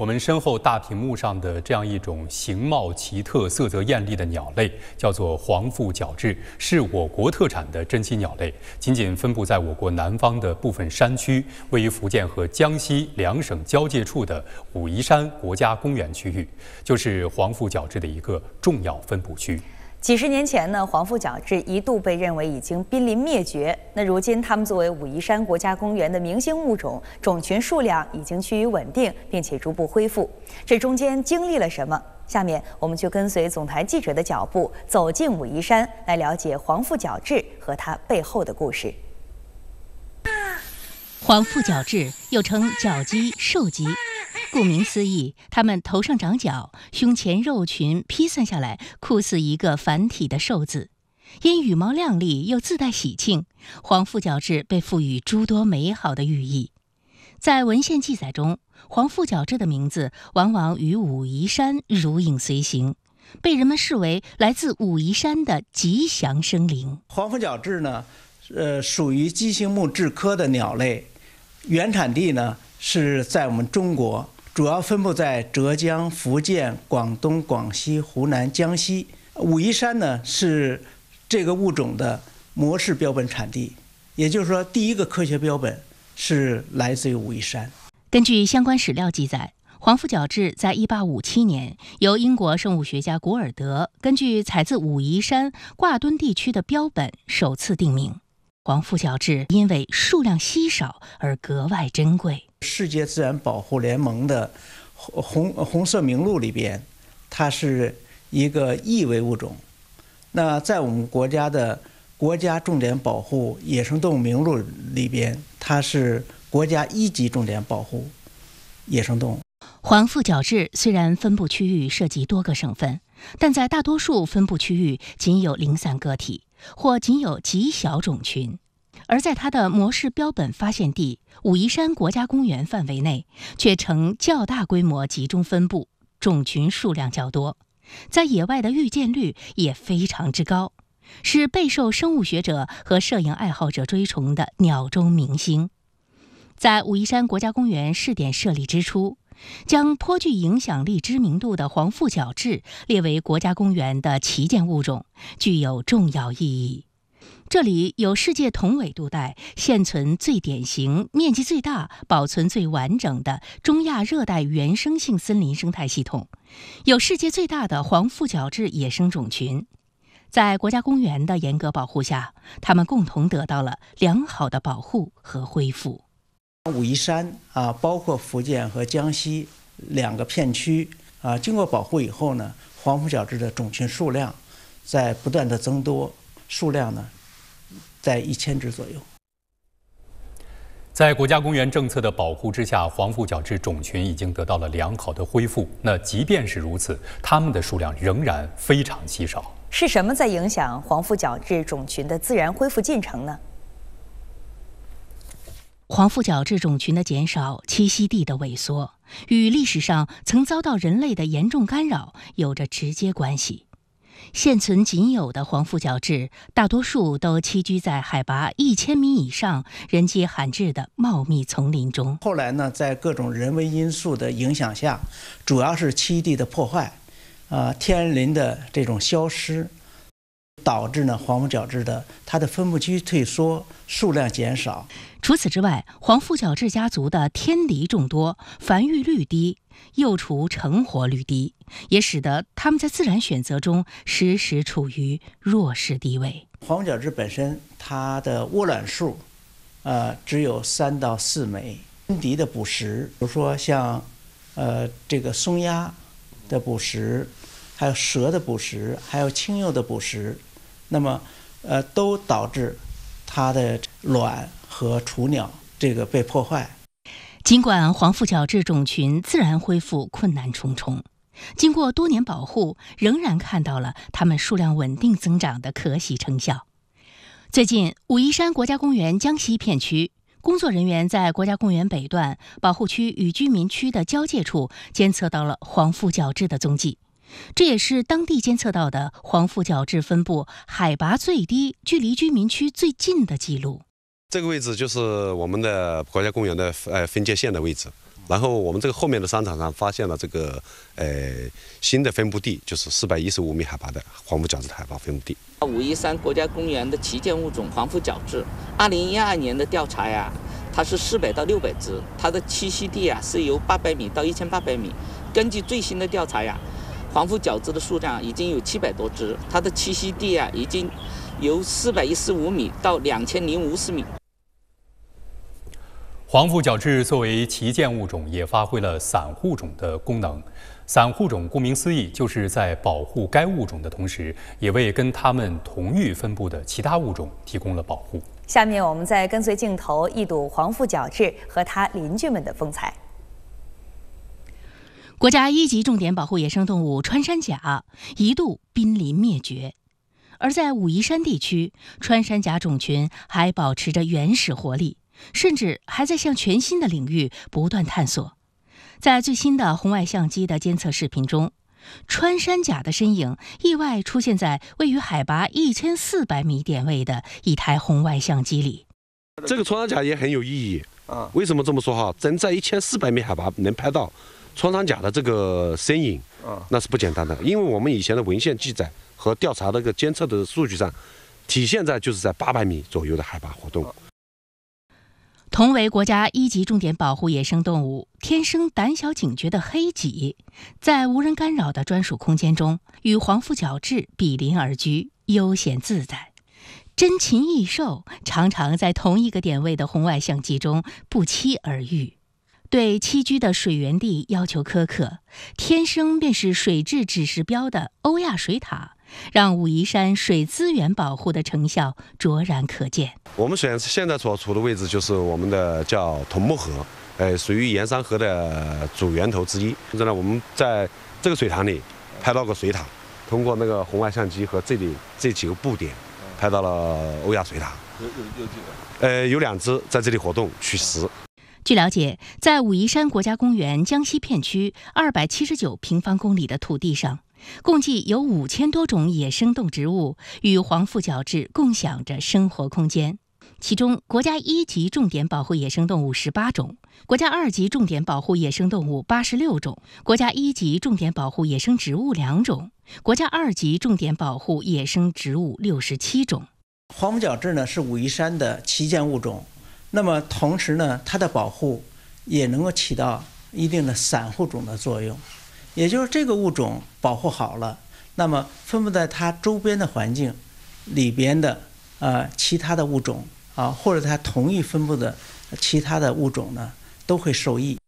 我们身后大屏幕上的这样一种形貌奇特、色泽艳丽的鸟类，叫做黄腹角雉，是我国特产的珍稀鸟类，仅仅分布在我国南方的部分山区。位于福建和江西两省交界处的武夷山国家公园区域，就是黄腹角雉的一个重要分布区。几十年前呢，黄腹角质一度被认为已经濒临灭绝。那如今，它们作为武夷山国家公园的明星物种，种群数量已经趋于稳定，并且逐步恢复。这中间经历了什么？下面我们就跟随总台记者的脚步，走进武夷山，来了解黄腹角雉和它背后的故事。黄腹角雉又称角鸡、瘦鸡。顾名思义，它们头上长角，胸前肉群披散下来，酷似一个繁体的“寿”字。因羽毛亮丽又自带喜庆，黄腹角雉被赋予诸多美好的寓意。在文献记载中，黄腹角雉的名字往往与武夷山如影随形，被人们视为来自武夷山的吉祥生灵。黄腹角雉呢，呃，属于鸡形目雉科的鸟类，原产地呢是在我们中国。主要分布在浙江、福建、广东、广西、湖南、江西。武夷山呢是这个物种的模式标本产地，也就是说，第一个科学标本是来自于武夷山。根据相关史料记载，黄腹角质在1857年由英国生物学家古尔德根据采自武夷山挂墩地区的标本首次定名。黄腹角雉因为数量稀少而格外珍贵。世界自然保护联盟的红红红色名录里边，它是一个易危物种。那在我们国家的国家重点保护野生动物名录里边，它是国家一级重点保护野生动物。黄腹角雉虽然分布区域涉及多个省份，但在大多数分布区域仅有零散个体。或仅有极小种群，而在它的模式标本发现地武夷山国家公园范围内，却呈较大规模集中分布，种群数量较多，在野外的遇见率也非常之高，是备受生物学者和摄影爱好者追崇的鸟中明星。在武夷山国家公园试点设立之初。将颇具影响力、知名度的黄腹角质列为国家公园的旗舰物种，具有重要意义。这里有世界同纬度带现存最典型、面积最大、保存最完整的中亚热带原生性森林生态系统，有世界最大的黄腹角质野生种群。在国家公园的严格保护下，它们共同得到了良好的保护和恢复。武夷山啊，包括福建和江西两个片区啊，经过保护以后呢，黄腹角雉的种群数量在不断的增多，数量呢在一千只左右。在国家公园政策的保护之下，黄腹角雉种群已经得到了良好的恢复。那即便是如此，它们的数量仍然非常稀少。是什么在影响黄腹角雉种群的自然恢复进程呢？黄腹角雉种群的减少、栖息地的萎缩，与历史上曾遭到人类的严重干扰有着直接关系。现存仅有的黄腹角雉，大多数都栖居在海拔一千米以上、人迹罕至的茂密丛林中。后来呢，在各种人为因素的影响下，主要是栖地的破坏，啊，天然林的这种消失。导致呢，黄腹角雉的它的分布区退缩，数量减少。除此之外，黄腹角雉家族的天敌众多，繁育率低，幼雏成活率低，也使得它们在自然选择中时时处于弱势地位。黄腹角雉本身，它的窝卵数，呃，只有三到四枚。天敌的捕食，比如说像，呃，这个松鸦的捕食，还有蛇的捕食，还有青鼬的捕食。那么，呃，都导致它的卵和雏鸟这个被破坏。尽管黄腹角质种群自然恢复困难重重，经过多年保护，仍然看到了它们数量稳定增长的可喜成效。最近，武夷山国家公园江西片区工作人员在国家公园北段保护区与居民区的交界处监测到了黄腹角质的踪迹。这也是当地监测到的黄腹角质分布海拔最低、距离居民区最近的记录。这个位置就是我们的国家公园的呃分界线的位置。然后我们这个后面的商场上发现了这个呃新的分布地，就是四百一十五米海拔的黄腹角质海拔分布地。啊，武夷山国家公园的旗舰物种黄腹角质，二零一二年的调查呀，它是四百到六百只，它的栖息地啊是由八百米到一千八百米。根据最新的调查呀。黄腹角雉的数量已经有七百多只，它的栖息地啊，已经由四百一十五米到两千零五十米。黄腹角雉作为旗舰物种，也发挥了散户种的功能。散户种顾名思义，就是在保护该物种的同时，也为跟它们同域分布的其他物种提供了保护。下面我们再跟随镜头，一睹黄腹角雉和它邻居们的风采。国家一级重点保护野生动物穿山甲一度濒临灭绝，而在武夷山地区，穿山甲种群还保持着原始活力，甚至还在向全新的领域不断探索。在最新的红外相机的监测视频中，穿山甲的身影意外出现在位于海拔一千四百米点位的一台红外相机里。这个穿山甲也很有意义啊！为什么这么说哈？能在一千四百米海拔能拍到。穿山甲的这个身影，那是不简单的，因为我们以前的文献记载和调查的一个监测的数据上，体现在就是在八百米左右的海拔活动。同为国家一级重点保护野生动物，天生胆小警觉的黑脊，在无人干扰的专属空间中，与黄腹角雉比邻而居，悠闲自在。珍禽异兽常常在同一个点位的红外相机中不期而遇。对栖居的水源地要求苛刻，天生便是水质指示标的欧亚水塔，让武夷山水资源保护的成效卓然可见。我们选现在所处的位置，就是我们的叫桐木河，呃，属于岩山河的主源头之一。现在呢，我们在这个水塘里拍到过水塔，通过那个红外相机和这里这几个布点，拍到了欧亚水塔。有有有几个？呃，有两只在这里活动取食。据了解，在武夷山国家公园江西片区二百七十九平方公里的土地上，共计有五千多种野生动植物与黄腹角雉共享着生活空间，其中国家一级重点保护野生动物十八种，国家二级重点保护野生动物八十六种，国家一级重点保护野生植物两种，国家二级重点保护野生植物六十七种。黄腹角雉呢是武夷山的旗舰物种。那么同时呢，它的保护也能够起到一定的散户种的作用，也就是这个物种保护好了，那么分布在它周边的环境里边的啊其他的物种啊，或者它同一分布的其他的物种呢，都会受益。